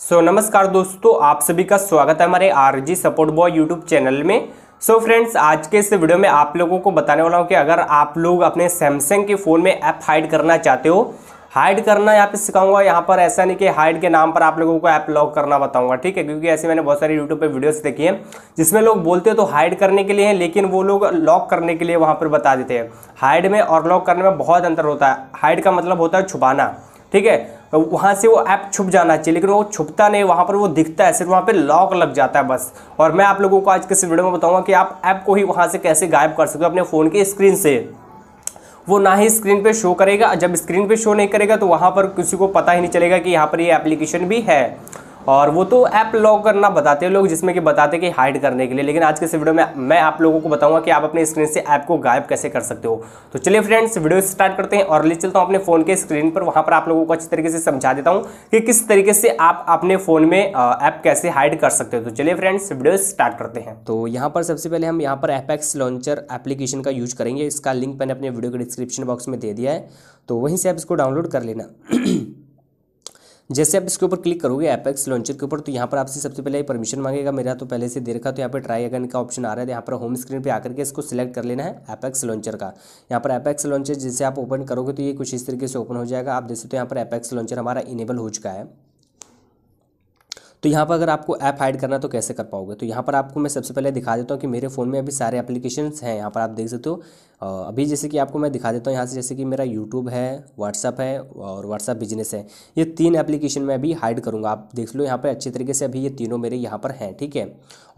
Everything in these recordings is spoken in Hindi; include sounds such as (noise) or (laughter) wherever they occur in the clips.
सो so, नमस्कार दोस्तों आप सभी का स्वागत है हमारे RG support boy YouTube channel में सो so फ्रेंड्स आज के इस वीडियो में आप लोगों को बताने वाला हूँ कि अगर आप लोग अपने सैमसंग के फ़ोन में ऐप हाइड करना चाहते हो हाइड करना यहाँ पे सिखाऊंगा यहाँ पर ऐसा नहीं कि हाइड के नाम पर आप लोगों को ऐप लॉक करना बताऊंगा ठीक है क्योंकि ऐसे मैंने बहुत सारे यूट्यूब पे वीडियोस देखी हैं जिसमें लोग बोलते हैं तो हाइड करने के लिए हैं लेकिन वो लोग लॉक करने के लिए वहाँ पर बता देते हैं हाइड में और लॉक करने में बहुत अंतर होता है हाइड का मतलब होता है छुपाना ठीक है वहाँ से वो ऐप छुप जाना चाहिए लेकिन वो छुपता नहीं वहाँ पर वो दिखता है सिर्फ वहाँ पर लॉक लग जाता है बस और मैं आप लोगों को आज के इस वीडियो में बताऊँगा कि आप ऐप को ही वहाँ से कैसे गायब कर सकते हो अपने फ़ोन की स्क्रीन से वो ना ही स्क्रीन पे शो करेगा जब स्क्रीन पे शो नहीं करेगा तो वहाँ पर किसी को पता ही नहीं चलेगा कि यहाँ पर ये एप्लीकेशन भी है और वो तो ऐप लॉक करना बताते हैं लोग जिसमें कि बताते कि हाइड करने के लिए लेकिन आज के इस वीडियो में मैं आप लोगों को बताऊंगा कि आप अपने स्क्रीन से ऐप को गायब कैसे कर सकते हो तो चलिए फ्रेंड्स वीडियो स्टार्ट करते हैं और ले चलता हूँ अपने फ़ोन के स्क्रीन पर वहाँ पर आप लोगों को अच्छी तरीके से समझा देता हूँ कि किस तरीके से आप अपने फ़ोन में ऐप कैसे हाइड कर सकते हो तो चलिए फ्रेंड्स वीडियो स्टार्ट करते हैं तो यहाँ पर सबसे पहले हम यहाँ पर एपेक्स लॉन्चर एप्लीकेशन का यूज करेंगे इसका लिंक मैंने अपने वीडियो के डिस्क्रिप्शन बॉक्स में दे दिया है तो वहीं से आप इसको डाउनलोड कर लेना (clears throat) जैसे आप इसके ऊपर क्लिक करोगे एपेक्स लॉन्चर के ऊपर तो यहाँ पर आपसे सबसे पहले परमिशन मांगेगा मेरा तो पहले से दे तो रखा तो यहाँ पर ट्राई अगन का ऑप्शन आ रहा है यहाँ पर होम स्क्रीन पर आकर के इसको सिलेक्ट कर लेना है एपेक्स लॉन्चर का यहाँ पर एपेक्स लॉन्चर जैसे आप ओपन करोगे तो ये कुछ इस तरीके से ओपन हो जाएगा आप देख सकते हो यहाँ पर एपेक्स लॉन्चर हमारा इनेबल हो चुका है तो यहाँ पर अगर आपको ऐप हाइड करना तो कैसे कर पाओगे तो यहाँ पर आपको मैं सबसे पहले दिखा देता हूँ कि मेरे फ़ोन में अभी सारे एप्लीकेशन हैं यहाँ पर आप देख सकते हो अभी जैसे कि आपको मैं दिखा देता हूँ यहाँ से जैसे कि मेरा यूट्यूब है व्हाट्सअप है और व्हाट्सअप बिजनेस है ये तीन एप्लीकेशन मैं अभी हाइड करूँगा आप देख लो यहाँ पर अच्छे तरीके से अभी ये तीनों मेरे यहाँ पर हैं ठीक है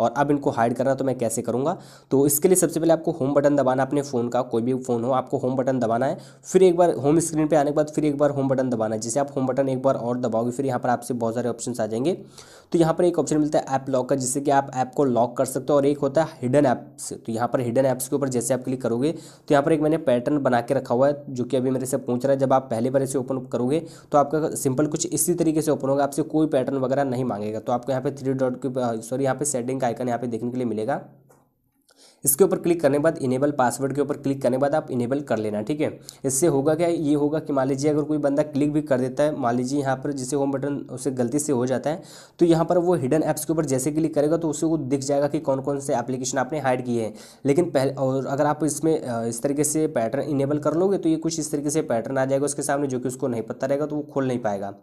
और अब इनको हाइड करना तो मैं कैसे करूँगा तो इसके लिए सबसे पहले आपको होम बटन दबाना अपने फ़ोन का कोई भी फ़ोन हो आपको होम बटन दबाना है फिर एक बार होम स्क्रीन पर आने के बाद फिर एक बार होम बटन दबाना है जैसे आप होम बटन एक बार और दबाओगे फिर यहाँ पर आपसे बहुत सारे ऑप्शन आ जाएंगे तो यहाँ पर एक ऑप्शन मिलता है ऐप लॉक का जिससे कि आप ऐप को लॉक कर सकते हो और एक होता है हिडन ऐप्स तो यहाँ पर हिडन ऐप्स के ऊपर जैसे आप क्लिक करोगे तो यहाँ पर एक मैंने पैटर्न बना के रखा हुआ है जो कि अभी मेरे से पूछ रहा है जब आप पहले बार इसे ओपन करोगे तो आपका सिंपल कुछ इसी तरीके से ओपन होगा आपसे कोई पैटर्न वगैरह नहीं मांगेगा तो आपको यहाँ पर थ्री डॉट सॉरी यहाँ पर सेटिंग का आइकन यहाँ पर देखने के लिए मिलेगा इसके ऊपर क्लिक करने बाद इनेबल पासवर्ड के ऊपर क्लिक करने बाद आप इनेबल कर लेना ठीक है इससे होगा क्या ये होगा कि मान लीजिए अगर कोई बंदा क्लिक भी कर देता है मान लीजिए यहाँ पर जिसे होम बटन उसे गलती से हो जाता है तो यहाँ पर वो हिडन ऐप्स के ऊपर जैसे क्लिक करेगा तो उसे वो दिख जाएगा कि कौन कौन से एप्लीकेशन आपने हाइड किए हैं लेकिन पहले और अगर आप इसमें इस तरीके से पैटर्न इनेबल कर लोगे तो ये कुछ इस तरीके से पैटर्न आ जाएगा उसके सामने जो कि उसको नहीं पता रहेगा तो वो खोल नहीं पाएगा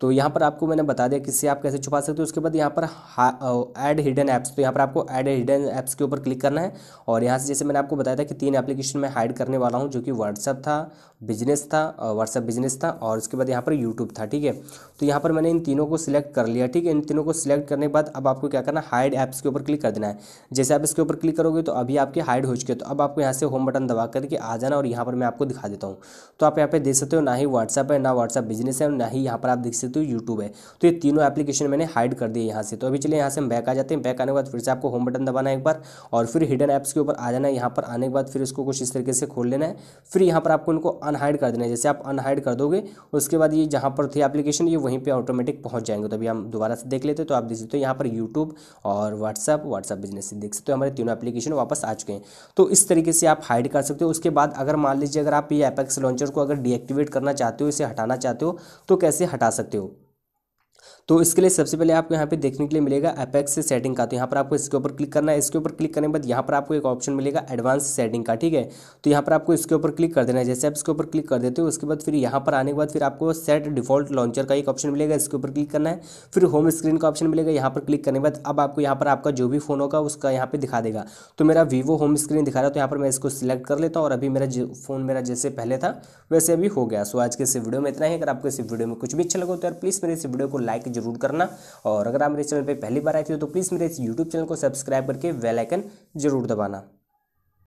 तो यहाँ पर आपको मैंने बता दिया किससे आप कैसे छुपा सकते हो उसके बाद यहाँ पर ऐड हिडन ऐप्स तो यहाँ पर आपको ऐड हिडन ऐप्स के ऊपर क्लिक करना है और यहाँ से जैसे मैंने आपको बताया था कि तीन एप्लीकेशन मैं हाइड करने वाला हूँ जो कि व्हाट्सअप था बिजनेस था व्हाट्सअप बिजनेस था और उसके बाद यहाँ पर यूट्यूब था ठीक है तो यहाँ पर मैंने इन तीनों को सिलेक्ट कर लिया ठीक है इन तीनों को सिलेक्ट करने के बाद अब आपको क्या करना है हाइड ऐप्स के ऊपर क्लिक कर देना है जैसे आप इसके ऊपर क्लिक करोगे तो अभी आपके हाइड हो चुके तो अब आपको यहाँ से होम बटन दबा करके आ जाना और यहाँ पर मैं आपको दिखा देता हूँ तो आप यहाँ पर देख सकते हो ना ही व्हाट्सअप है ना व्हाट्सअप बिजनेस है ना ही यहाँ पर आप देख सकते से तो यूट्यूब है तो ये तीनों एप्लीकेशन मैंने हाइड कर दिए यहाँ से तो अभी चलिए यहाँ से हम बैक आ जाते हैं बैक आने के बाद फिर से आपको होम बटन दबाना है एक बार और फिर हिडन ऐप्स के ऊपर आ जाना है यहाँ पर आने के बाद फिर इसको कुछ इस तरीके से खोल लेना है फिर यहाँ पर आपको इनको अनहाइड कर देना है जैसे आप अनहाइड कर दोगे उसके बाद ये जहाँ पर थी एप्लीकेशन ये वहीं पर ऑटोमेटिक पहुँच जाएंगे तो अभी हम दोबारा से देख लेते तो आप देख सकते हो यहाँ पर यूट्यूब और व्हाट्सअप व्हाट्सअप बिजनेस देख सकते हो हमारे तीनों एप्लीकेशन वापस आ चुके हैं तो इस तरीके से आप हाइड कर सकते हो उसके बाद अगर मान लीजिए अगर आप ये एपेक्स लॉन्चर को अगर डीएक्टिवेट करना चाहते हो इसे हटाना चाहते हो तो कैसे हटा सकते हो bateu. तो इसके लिए सबसे पहले आपको यहाँ पे देखने के लिए मिलेगा अपेक्स से सेटिंग का तो यहाँ पर आपको इसके ऊपर क्लिक करना है इसके ऊपर क्लिक करने के बाद यहाँ पर आपको एक ऑप्शन मिलेगा एडवांस सेटिंग का ठीक है तो यहाँ पर आपको इसके ऊपर क्लिक कर देना है जैसे आप इसके ऊपर क्लिक कर देते हो उसके बाद फिर यहाँ पर आने के बाद फिर आपको सेट डिफॉल्ट लॉन्चर का एक ऑप्शन मिलेगा इसके ऊपर क्लिक करना है फिर होम स्क्रीन का ऑप्शन मिलेगा यहाँ पर क्लिक करने के बाद अब आपको यहाँ पर आपका जो भी फोन होगा उसका यहाँ पर दिखा देगा तो मेरा वीवो होम स्क्रीन दिखा रहा है तो यहाँ पर मैं इसको सिलेक्ट कर लेता हूँ और अभी मेरा फोन मेरा जैसे पहले था वैसे अभी हो गया सो आज के इस वीडियो में इतना ही अगर आपको इस वीडियो में कुछ भी अच्छा लगा तो यार प्लीज़ मेरे इस वीडियो को लाइक जरूर करना और अगर आप मेरे चैनल पर पहली बार आए थे तो प्लीज़ मेरे इस यूट्यूब चैनल को सब्सक्राइब करके वेलाइकन जरूर दबाना